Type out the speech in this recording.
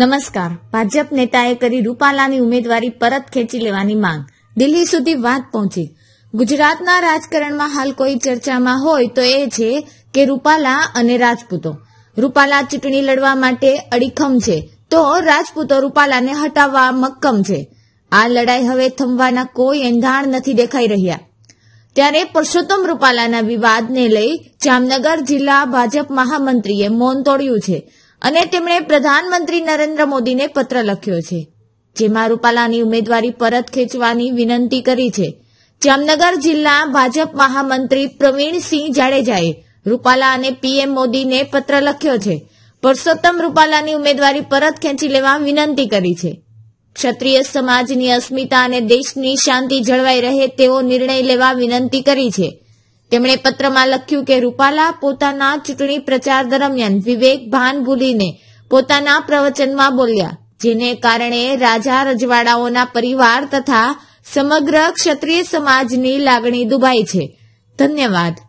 નમસ્કાર ભાજપ નેતાએ કરી રૂપાલાની ઉમેદવારી પરત ખેંચી લેવાની માંગ દિલ્હી સુધી વાત પહોંચી ગુજરાતના રાજકારણમાં હાલ કોઈ ચર્ચામાં હોય તો એ છે કે રૂપાલા અને રાજપૂતો રૂપાલા ચૂંટણી લડવા માટે અડીખમ છે તો રાજપૂતો રૂપાલાને હટાવવા મક્કમ છે આ લડાઈ હવે થમવાના કોઈ એંધાણ નથી દેખાઈ રહ્યા ત્યારે પરસોત્તમ રૂપાલાના વિવાદને લઈ જામનગર જિલ્લા ભાજપ મહામંત્રીએ મૌન તોડ્યું છે અને તેમણે પ્રધાનમંત્રી નરેન્દ્ર મોદીને પત્ર લખ્યો છે જેમાં રૂપાલાની ઉમેદવારી પરત ખેંચવાની વિનંતી કરી છે જામનગર જિલ્લા ભાજપ મહામંત્રી પ્રવીણસિંહ જાડેજાએ રૂપાલા અને પીએમ મોદીને પત્ર લખ્યો છે પરસોત્તમ રૂપાલાની ઉમેદવારી પરત ખેંચી લેવા વિનંતી કરી છે ક્ષત્રિય સમાજની અસ્મિતા અને દેશની શાંતિ જળવાઈ રહે તેવો નિર્ણય લેવા વિનંતી કરી છે તેમણે પત્રમાં લખ્યું કે રૂપાલા પોતાના ચૂંટણી પ્રચાર દરમિયાન વિવેક ભાન ભૂલીને પોતાના પ્રવચનમાં બોલ્યા જેને કારણે રાજા રજવાડાઓના પરિવાર તથા સમગ્ર ક્ષત્રિય સમાજની લાગણી દુભાઈ છે ધન્યવાદ